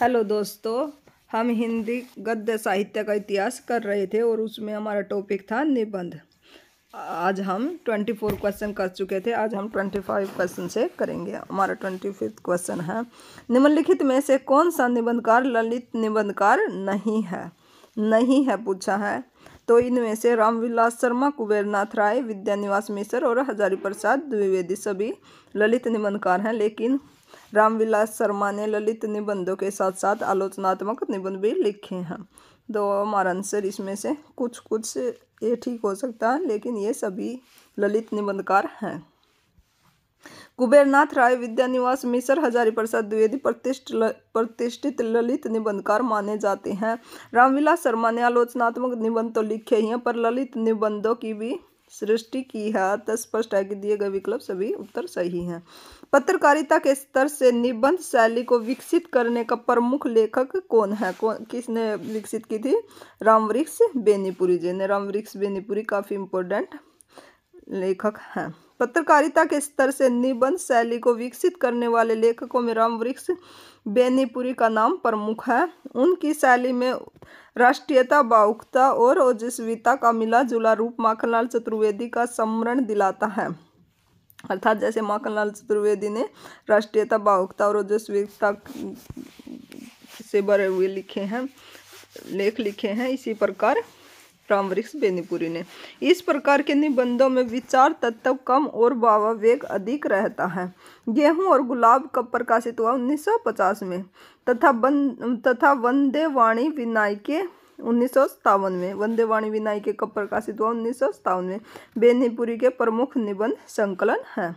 hello दोस्तों हम हिंदी गद्य साहित्य का इतिहास कर रहे थे और उसमें हमारा टॉपिक था निबंध आज हम ट्वेंटी फोर क्वेश्चन कर चुके थे आज हम ट्वेंटी फाइव क्वेश्चन से करेंगे हमारा ट्वेंटी फिफ्थ क्वेश्चन है निम्नलिखित में से कौन सा निबंधकार ललित निबंधकार नहीं है नहीं है पूछा है तो इनमें से रामविलास शर्मा कुबेरनाथ राय विद्यानिवास मिश्र और हजारी प्रसाद द्विवेदी सभी ललित निबंधकार हैं लेकिन रामविलास शर्मा ने ललित निबंधों के साथ साथ आलोचनात्मक निबंध भी लिखे हैं दो हमारा आंसर इसमें से कुछ कुछ ये ठीक हो सकता है लेकिन ये सभी ललित निबंधकार हैं कुबेरनाथ राय विद्यानिवास मिसर हजारी प्रसाद द्विवेदी प्रतिष्ठ ल, प्रतिष्ठित ललित निबंधकार माने जाते हैं रामविलास शर्मा ने आलोचनात्मक निबंध तो लिखे ही हैं पर ललित निबंधों की भी सृष्टि की है अतः स्पष्ट है कि दिए गए विकल्प सभी उत्तर सही हैं पत्रकारिता के स्तर से निबंध शैली को विकसित करने का प्रमुख लेखक कौन है कौन किसने विकसित की थी रामवृक्ष बेनीपुरी जी ने रामवृक्ष बेनीपुरी काफ़ी इम्पोर्टेंट लेखक हैं पत्रकारिता के स्तर से निबंध शैली को विकसित करने वाले लेखकों में रामवृक्ष बेनीपुरी का नाम प्रमुख है उनकी शैली में राष्ट्रीयता भावुकता और ओजस्वीता का मिला जुला रूप माखनलाल चतुर्वेदी का स्मरण दिलाता है अर्थात जैसे माखनलाल चतुर्वेदी ने राष्ट्रीयता भावुकता और ओजस्वीता से भरे हुए लिखे हैं लेख लिखे हैं इसी प्रकार राम वृक्ष बेनीपुरी ने इस प्रकार के निबंधों में विचार तत्व कम और बाबा वेग अधिक रहता है गेहूं और गुलाब कब प्रकाशित हुआ 1950 में तथा बन तथा वंदे वाणी विनाय के उन्नीस में वंदे वाणी विनाय के कब प्रकाशित हुआ उन्नीस में बेनीपुरी के प्रमुख निबंध संकलन है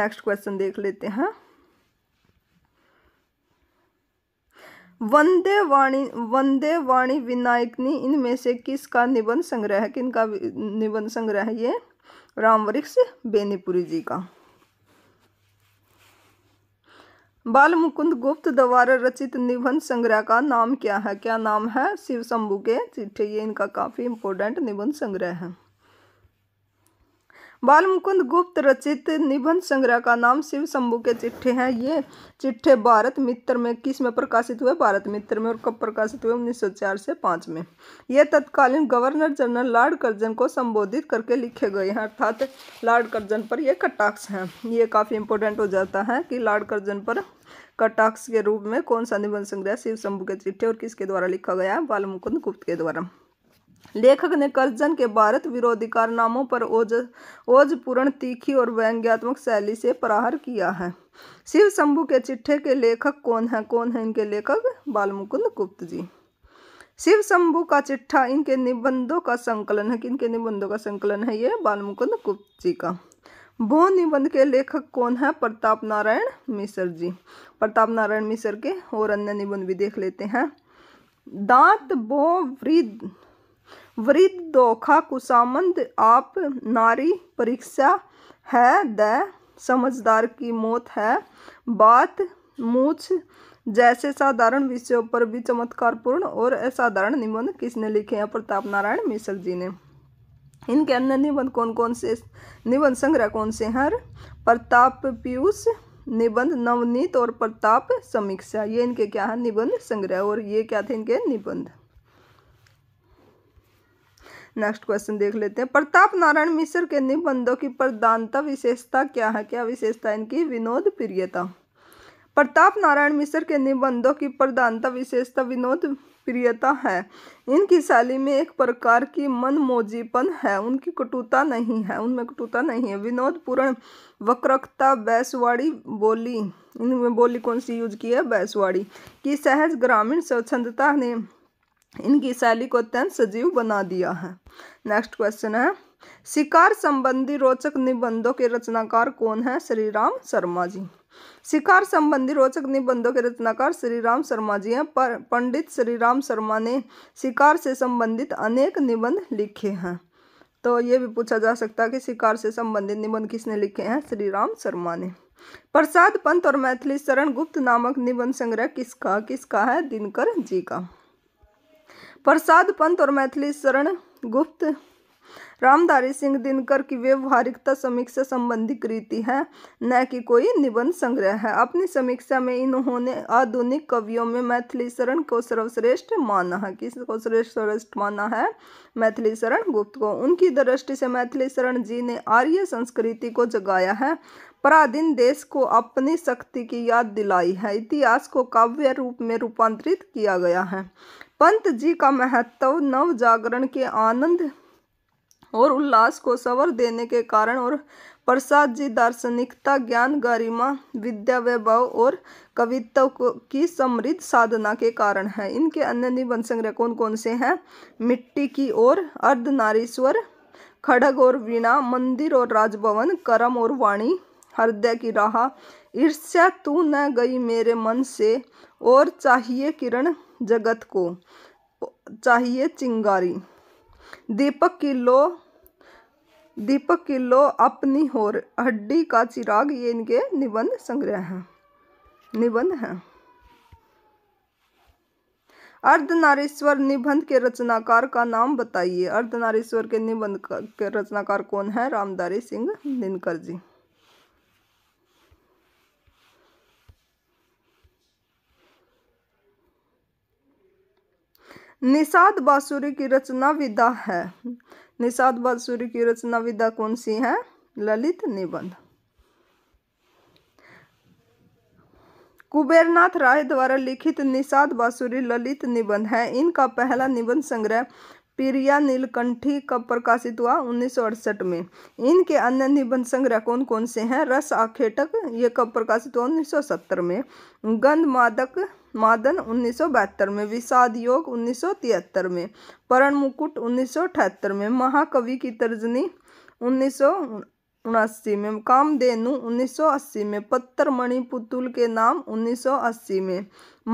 नेक्स्ट क्वेश्चन देख लेते हैं वंदे वाणी वंदे वाणी विनायकनी इनमें से किसका निबंध संग्रह है किनका निबंध संग्रह है ये रामवृक्ष बेनीपुरी जी का बाल मुकुंद गुप्त द्वारा रचित निबंध संग्रह का नाम क्या है क्या नाम है शिव शंभु के चिट्ठे ये इनका काफ़ी इंपॉर्टेंट निबंध संग्रह है बालमुकुंद गुप्त रचित निबंध संग्रह का नाम शिव शंभु के चिट्ठे हैं ये चिट्ठे भारत मित्र में किस में प्रकाशित हुए भारत मित्र में और कब प्रकाशित हुए 1904 से पाँच में ये तत्कालीन गवर्नर जनरल लॉर्ड कर्जन को संबोधित करके लिखे गए हैं अर्थात लॉर्ड कर्जन पर यह कटाक्ष हैं ये काफ़ी इंपॉर्टेंट हो जाता है कि लॉर्ड कर्जन पर कटाक्ष के रूप में कौन सा निबंध संग्रह शिव शंभु के चिट्ठे और किसके द्वारा लिखा गया है बालमुकुंद गुप्त के द्वारा लेखक ने कर्जन के भारत विरोधी कारनामों पर ओज ओजपूर्ण तीखी और व्यंग्यात्मक शैली से प्रहार किया है शिव शंभु के चिट्ठे के लेखक कौन है कौन है इनके लेखक बालमुकुंद गुप्त जी शिव शंभु का चिट्ठा इनके निबंधों का संकलन है किनके निबंधों का संकलन है ये बालमुकुंद गुप्त जी का वो निबंध के लेखक कौन है प्रताप नारायण मिश्र जी प्रताप नारायण मिश्र के और अन्य निबंध भी देख लेते हैं दांत बो वृद्ध वृद्ध दोखा कुसामंद आप नारी परीक्षा है द समझदार की मौत है बात मूछ जैसे साधारण विषयों पर भी चमत्कार पूर्ण और असाधारण निबंध किसने लिखे हैं प्रताप नारायण मिश्र जी ने इनके अन्य निबंध कौन कौन से निबंध संग्रह कौन से हैं प्रताप पीयूष निबंध नवनीत और प्रताप समीक्षा ये इनके क्या है निबंध संग्रह और ये क्या थे इनके निबंध नेक्स्ट क्वेश्चन देख लेते हैं प्रताप नारायण मिश्र के निबंधों की प्रधानता विशेषता क्या है क्या विशेषता इनकी विनोद प्रियता प्रताप नारायण मिश्र के निबंधों की प्रधानता विशेषता विनोद प्रियता है इनकी शैली में एक प्रकार की मनमोजीपन है उनकी कटुता नहीं है उनमें कटुता नहीं है विनोदपूर्ण वक्रकता बैसवाड़ी बोली इनमें बोली कौन सी यूज की है बैसवाड़ी की सहज ग्रामीण स्वच्छंदता ने इनकी शैली को अत्यंत सजीव बना दिया है नेक्स्ट क्वेश्चन है शिकार संबंधी रोचक निबंधों के रचनाकार कौन है श्री राम शर्मा जी शिकार संबंधी रोचक निबंधों के रचनाकार श्री राम शर्मा जी हैं पर पंडित श्री राम शर्मा ने शिकार से संबंधित अनेक निबंध लिखे हैं तो ये भी पूछा जा सकता है कि शिकार से संबंधित निबंध किसने लिखे हैं श्री राम शर्मा ने प्रसाद पंत और मैथिली शरण गुप्त नामक निबंध संग्रह किसका किसका है दिनकर जी का प्रसाद पंत और मैथिली शरण गुप्त रामधारी सिंह दिनकर की व्यवहारिकता समीक्षा संबंधी कृति है न कि कोई निबंध संग्रह है अपनी समीक्षा में इन्होंने आधुनिक कवियों में मैथिली शरण को सर्वश्रेष्ठ माना है किस श्रेष्ठ सर्वश्रेष्ठ माना है मैथिली शरण गुप्त को उनकी दृष्टि से मैथिली शरण जी ने आर्य संस्कृति को जगाया है पराधीन देश को अपनी शक्ति की याद दिलाई है इतिहास को काव्य रूप में रूपांतरित किया गया है पंत जी का महत्व नव जागरण के आनंद और उल्लास को सवर देने के कारण और प्रसाद जी दार्शनिकता ज्ञान गरिमा विद्या वैभव और कविता की समृद्ध साधना के कारण है इनके अन्य निबंध संग्रह कौन कौन से हैं मिट्टी की ओर अर्धनारीश्वर खड़ग और वीणा मंदिर और राजभवन करम और वाणी हृदय की राह ईर्ष्या तू न गई मेरे मन से और चाहिए किरण जगत को चाहिए चिंगारी दीपक की लो दीपक की लो अपनी होर हड्डी का चिराग ये इनके निबंध संग्रह हैं निबंध हैं अर्धनारीश्वर निबंध के रचनाकार का नाम बताइए अर्धनारीश्वर के निबंध के रचनाकार कौन है रामदारी सिंह दिनकर जी निषाद बासुरी की रचना विधा है निषाद बासुरी की रचना विधा कौन सी है ललित निबंध कुबेरनाथ राय द्वारा लिखित निषाद बासुरी ललित निबंध है इनका पहला निबंध संग्रह प्रिया नीलकंठी कब प्रकाशित हुआ उन्नीस में इनके अन्य निबंध संग्रह कौन कौन से हैं रस आखेटक ये कब प्रकाशित हुआ उन्नीस में गंध मादक मादन उन्नीस में विषाद योग उन्नीस में परण मुकुट उन्नीस में महाकवि की तर्जनी उन्नीस उनासी में कामधेनु 1980 में पत्थर मणि पुतुल के नाम 1980 में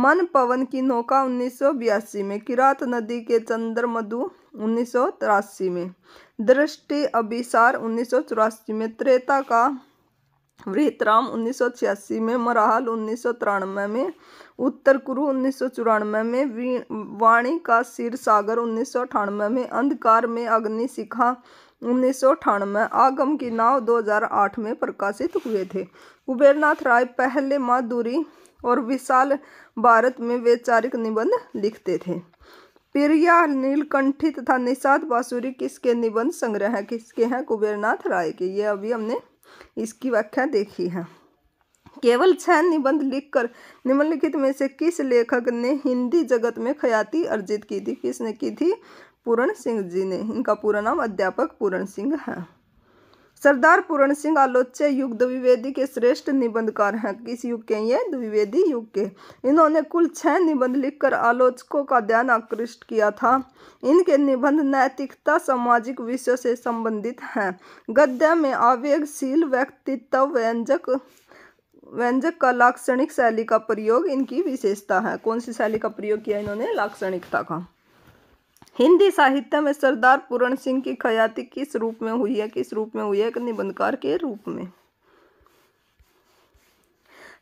मन पवन की नौका 1982 में किरात नदी के चंद्र मधु उन्नीस में दृष्टि अभिसार उन्नीस में त्रेता का वृतराम छियासी में मराहल उन्नीस में उत्तर कुरु उन्नीस में वाणी का सिर सागर उन्नीस में अंधकार में अग्नि सिखा उन्नीस आगम की नाव 2008 में प्रकाशित हुए थे कुबेरनाथ राय पहले माधुरी और विशाल भारत में वैचारिक निबंध लिखते थे प्रिया नीलकंठी तथा निषाद बासुरी किसके निबंध संग्रह किसके हैं कुबेरनाथ राय के ये अभी हमने इसकी व्याख्या देखी है केवल छह निबंध लिखकर निम्नलिखित में से किस लेखक ने हिंदी जगत में ख्याति अर्जित की थी किसने की थी पूरण सिंह जी ने इनका पूरा नाम अध्यापक पूरण सिंह है सरदार पूरण सिंह आलोच्य युग द्विवेदी के श्रेष्ठ निबंधकार हैं किस युग के ये द्विवेदी युग के इन्होंने कुल छह निबंध लिखकर आलोचकों का ध्यान आकृष्ट किया था इनके निबंध नैतिकता सामाजिक विषय से संबंधित हैं गद्य में आवेगशील व्यक्तित्व व्यंजक व्यंजक का लाक्षणिक शैली का प्रयोग इनकी विशेषता है कौन सी शैली का प्रयोग किया इन्होंने लाक्षणिकता का हिंदी साहित्य में सरदार पूरण सिंह की खयाति किस रूप में हुई है किस रूप में हुई है एक निबंधकार के रूप में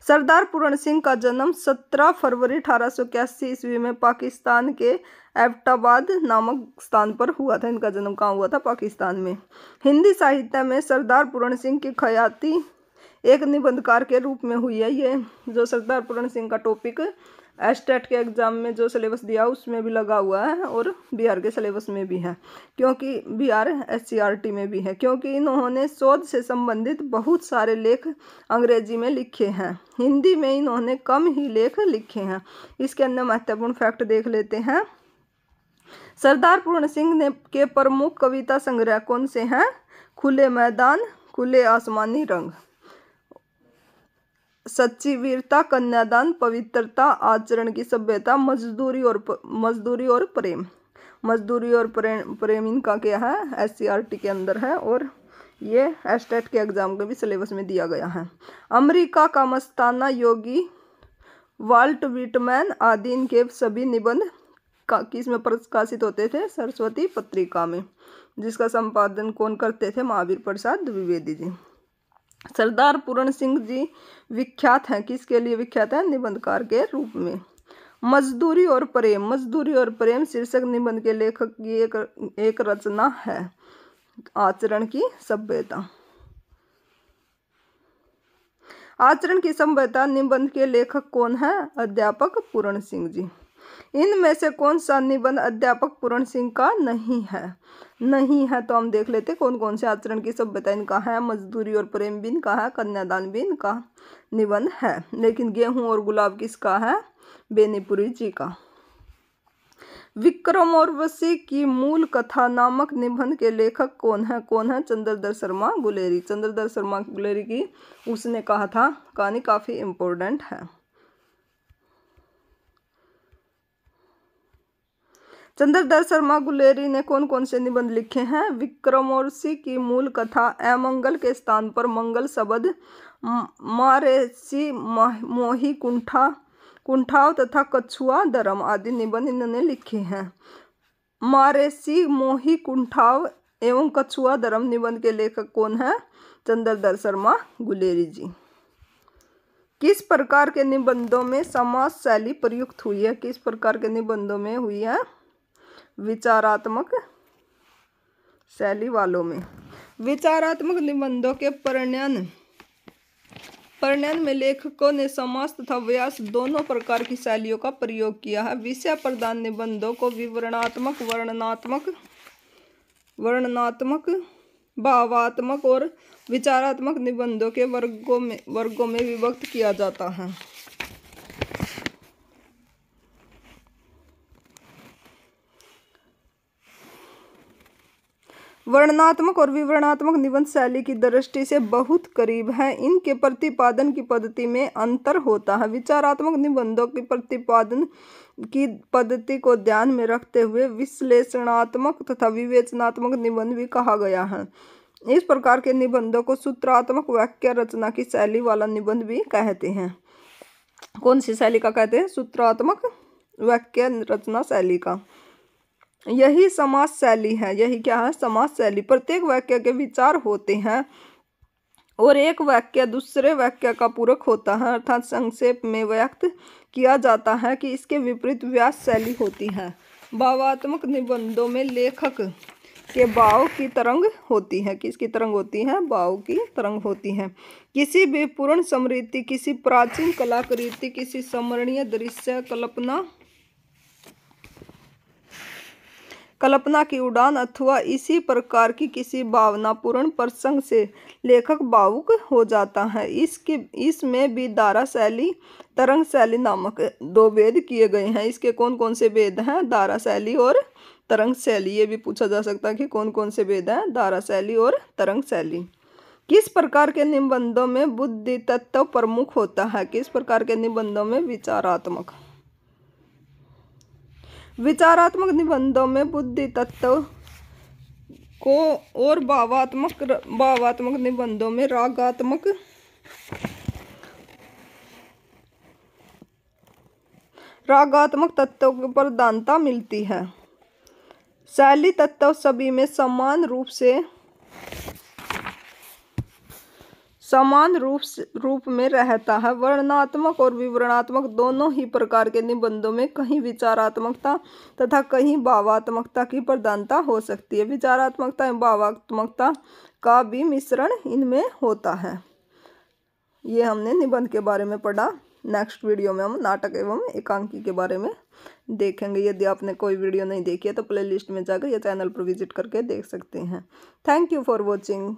सरदार पूरण सिंह का जन्म 17 फरवरी अठारह सौ ईस्वी में पाकिस्तान के एबटाबाद नामक स्थान पर हुआ था इनका जन्म कहाँ हुआ था पाकिस्तान में हिंदी साहित्य में सरदार पूरण सिंह की खयाति एक निबंधकार के रूप में हुई है ये जो सरदार पूरण सिंह का टॉपिक एस्टेट के एग्ज़ाम में जो सिलेबस दिया उसमें भी लगा हुआ है और बिहार के सिलेबस में भी है क्योंकि बिहार एस में भी है क्योंकि इन्होंने शोध से संबंधित बहुत सारे लेख अंग्रेजी में लिखे हैं हिंदी में इन्होंने कम ही लेख लिखे हैं इसके अन्य महत्वपूर्ण फैक्ट देख लेते हैं सरदार पूर्ण सिंह ने के प्रमुख कविता संग्रह कौन से हैं खुले मैदान खुले आसमानी रंग सच्ची वीरता कन्यादान पवित्रता आचरण की सभ्यता मजदूरी और मजदूरी और प्रेम मजदूरी और प्रेम प्रेम इनका क्या है एस के अंदर है और ये एस्टेट के एग्ज़ाम के भी सिलेबस में दिया गया है अमेरिका का मस्ताना योगी वाल्ट विटमैन आदि इनके सभी निबंध का किस में प्रकाशित होते थे सरस्वती पत्रिका में जिसका संपादन कौन करते थे महावीर प्रसाद द्विवेदी जी सरदार पूरण सिंह जी विख्यात हैं किसके लिए विख्यात है निबंधकार के रूप में मजदूरी और प्रेम मजदूरी और प्रेम शीर्षक निबंध के लेखक की एक एक रचना है आचरण की सभ्यता आचरण की सभ्यता निबंध के लेखक कौन है अध्यापक पूरण सिंह जी इनमें से कौन सा निबंध अध्यापक पूरण सिंह का नहीं है नहीं है तो हम देख लेते कौन कौन से आचरण की सभ्यता इनका है मजदूरी और प्रेम भी इनका है कन्यादान भी इनका निबंध है लेकिन गेहूं और गुलाब किसका है बेनीपुरी जी का विक्रम और वसी की मूल कथा नामक निबंध के लेखक कौन है कौन है चंद्रधर शर्मा गुलेरी चंद्रधर शर्मा गुलेरी की उसने कहा था कहानी काफ़ी इम्पोर्टेंट है चंद्रधर शर्मा गुलेरी ने कौन कौन से निबंध लिखे हैं विक्रमोर्सी की मूल कथा अमंगल के स्थान पर मंगल शब्द मारेसी मोही कुंठा कुंठाव तथा कछुआ धर्म आदि निबंध इन्होंने लिखे हैं मारेसी मोही कुंठाव एवं कछुआ धर्म निबंध के लेखक कौन है चंद्रधर शर्मा गुलेरी जी किस प्रकार के निबंधों में समाज शैली प्रयुक्त हुई है किस प्रकार के निबंधों में हुई है विचारात्मक शैली वालों में विचारात्मक निबंधों के प्रणयन प्रणयन में लेखकों ने समास तथा व्यास दोनों प्रकार की शैलियों का प्रयोग किया है विषय प्रदान निबंधों को विवरणात्मक वर्णनात्मक वर्णनात्मक भावात्मक और विचारात्मक निबंधों के वर्गों में वर्गों में विभक्त किया जाता है वर्णनात्मक और विवरणात्मक निबंध शैली की दृष्टि से बहुत करीब है इनके प्रतिपादन की पद्धति में अंतर होता है विचारात्मक निबंधों की प्रतिपादन की पद्धति को ध्यान में रखते हुए विश्लेषणात्मक तथा विवेचनात्मक निबंध भी कहा गया है इस प्रकार के निबंधों को सूत्रात्मक वाक्य रचना की शैली वाला निबंध भी कहते हैं कौन सी शैली का कहते हैं सूत्रात्मक वाक्य रचना शैली का यही समाज शैली है यही क्या है समाज शैली प्रत्येक वाक्य के विचार होते हैं और एक वाक्य दूसरे वाक्य का पूरक होता है अर्थात संक्षेप में व्यक्त किया जाता है कि इसके विपरीत व्यास शैली होती है भावात्मक निबंधों में लेखक के भाव की तरंग होती है किसकी तरंग होती है भाव की तरंग होती है किसी भी पूर्ण समृद्धि किसी प्राचीन कलाकृति किसी स्मरणीय दृश्य कल्पना कल्पना की उड़ान अथवा इसी प्रकार की किसी भावनापूर्ण प्रसंग से लेखक भावुक हो जाता है इसके इसमें भी दारा शैली तरंग शैली नामक दो वेद किए गए हैं इसके कौन कौन से वेद हैं दारा शैली और तरंग शैली ये भी पूछा जा सकता है कि कौन कौन से वेद हैं दारा शैली और तरंग शैली किस प्रकार के निबंधों में बुद्धि तत्व प्रमुख होता है किस प्रकार के निबंधों में विचारात्मक विचारात्मक निबंधों में बुद्धि तत्व को और भावात्मक भावात्मक निबंधों में रागात्मक रागात्मक तत्वों की प्रधानता मिलती है शैली तत्व सभी में समान रूप से समान रूप रूप में रहता है वर्णात्मक और विवरणात्मक दोनों ही प्रकार के निबंधों में कहीं विचारात्मकता तथा कहीं भावात्मकता की प्रधानता हो सकती है विचारात्मकता एवं भावात्मकता का भी मिश्रण इनमें होता है ये हमने निबंध के बारे में पढ़ा नेक्स्ट वीडियो में हम नाटक एवं एकांकी के बारे में देखेंगे यदि आपने कोई वीडियो नहीं देखी है तो प्लेलिस्ट में जाकर या चैनल पर विजिट करके देख सकते हैं थैंक यू फॉर वॉचिंग